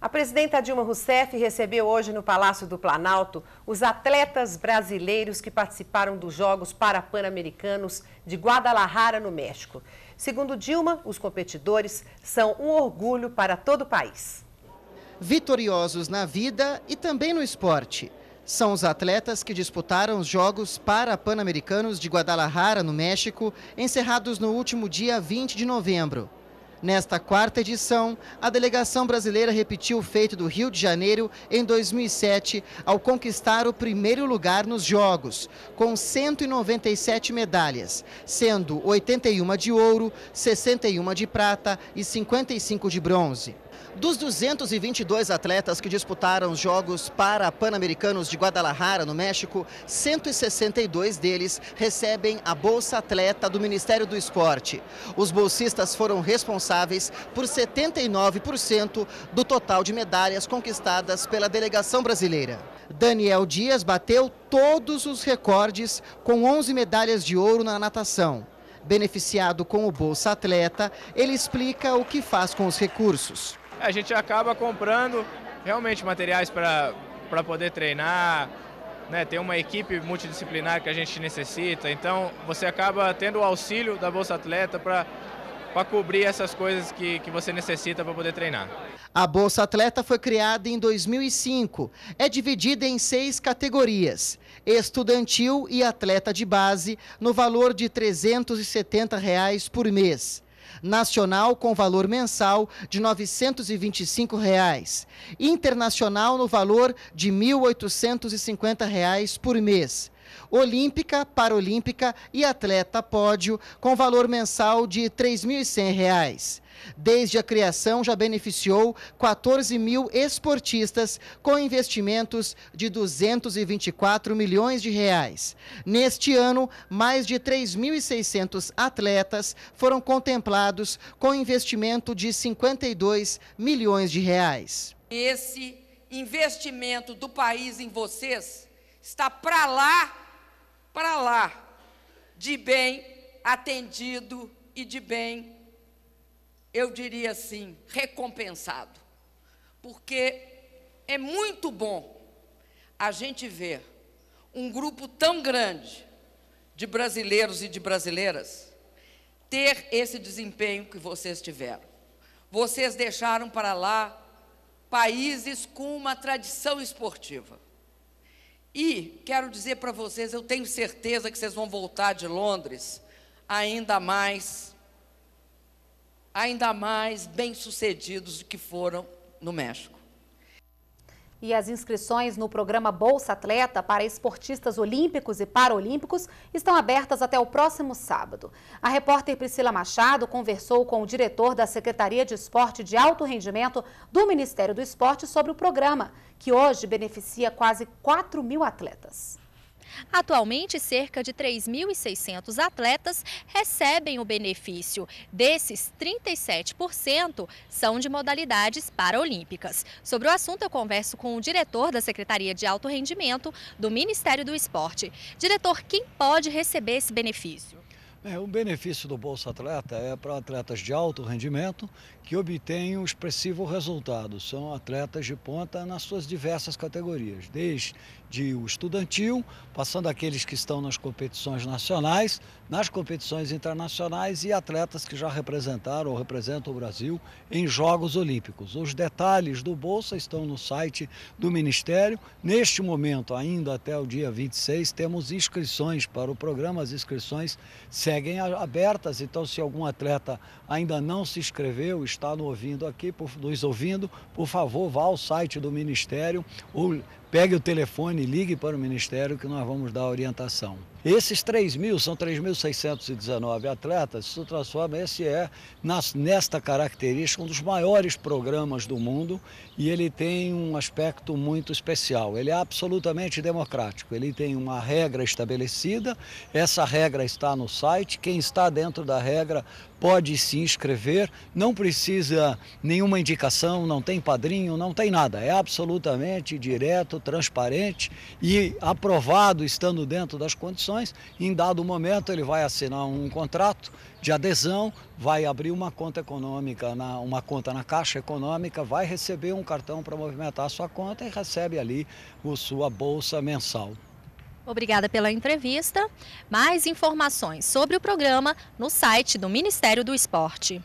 A presidenta Dilma Rousseff recebeu hoje no Palácio do Planalto os atletas brasileiros que participaram dos Jogos Parapan-Americanos de Guadalajara, no México. Segundo Dilma, os competidores são um orgulho para todo o país. Vitoriosos na vida e também no esporte. São os atletas que disputaram os Jogos Parapan-Americanos de Guadalajara, no México, encerrados no último dia 20 de novembro. Nesta quarta edição, a delegação brasileira repetiu o feito do Rio de Janeiro em 2007 ao conquistar o primeiro lugar nos Jogos, com 197 medalhas, sendo 81 de ouro, 61 de prata e 55 de bronze. Dos 222 atletas que disputaram os Jogos Para-Pan-Americanos de Guadalajara, no México, 162 deles recebem a Bolsa Atleta do Ministério do Esporte. Os bolsistas foram responsáveis por 79% do total de medalhas conquistadas pela delegação brasileira. Daniel Dias bateu todos os recordes com 11 medalhas de ouro na natação. Beneficiado com o Bolsa Atleta, ele explica o que faz com os recursos a gente acaba comprando realmente materiais para poder treinar, né? tem uma equipe multidisciplinar que a gente necessita, então você acaba tendo o auxílio da Bolsa Atleta para para cobrir essas coisas que, que você necessita para poder treinar. A Bolsa Atleta foi criada em 2005. É dividida em seis categorias: estudantil e atleta de base, no valor de R$ 370 reais por mês nacional com valor mensal de R$ 925, reais, internacional no valor de R$ 1.850 reais por mês. Olímpica, Paralímpica e atleta pódio com valor mensal de R$ 3.100. Desde a criação, já beneficiou 14 mil esportistas com investimentos de 224 milhões de reais. Neste ano, mais de 3.600 atletas foram contemplados com investimento de 52 milhões de reais. Esse investimento do país em vocês está para lá, para lá, de bem atendido e de bem eu diria assim, recompensado. Porque é muito bom a gente ver um grupo tão grande de brasileiros e de brasileiras ter esse desempenho que vocês tiveram. Vocês deixaram para lá países com uma tradição esportiva. E quero dizer para vocês, eu tenho certeza que vocês vão voltar de Londres ainda mais ainda mais bem-sucedidos do que foram no México. E as inscrições no programa Bolsa Atleta para esportistas olímpicos e paralímpicos estão abertas até o próximo sábado. A repórter Priscila Machado conversou com o diretor da Secretaria de Esporte de Alto Rendimento do Ministério do Esporte sobre o programa, que hoje beneficia quase 4 mil atletas. Atualmente, cerca de 3.600 atletas recebem o benefício. Desses, 37% são de modalidades paralímpicas. Sobre o assunto, eu converso com o diretor da Secretaria de Alto Rendimento do Ministério do Esporte. Diretor, quem pode receber esse benefício? É, o benefício do Bolsa Atleta é para atletas de alto rendimento que obtêm um expressivo resultado. São atletas de ponta nas suas diversas categorias, desde o estudantil, passando aqueles que estão nas competições nacionais, nas competições internacionais e atletas que já representaram ou representam o Brasil em Jogos Olímpicos. Os detalhes do Bolsa estão no site do Ministério. Neste momento, ainda até o dia 26, temos inscrições para o programa. As inscrições seguem seguem é abertas, então se algum atleta ainda não se inscreveu, está nos ouvindo aqui, por, nos ouvindo, por favor, vá ao site do Ministério ou pegue o telefone e ligue para o Ministério que nós vamos dar orientação. Esses 3 mil, são 3.619 atletas, isso transforma, esse é, nas, nesta característica, um dos maiores programas do mundo e ele tem um aspecto muito especial. Ele é absolutamente democrático, ele tem uma regra estabelecida, essa regra está no site, quem está dentro da regra pode se inscrever, não precisa nenhuma indicação, não tem padrinho, não tem nada, é absolutamente direto, transparente e aprovado, estando dentro das condições, em dado momento ele vai assinar um contrato de adesão, vai abrir uma conta econômica, na, uma conta na Caixa Econômica, vai receber um cartão para movimentar a sua conta e recebe ali o sua bolsa mensal. Obrigada pela entrevista. Mais informações sobre o programa no site do Ministério do Esporte.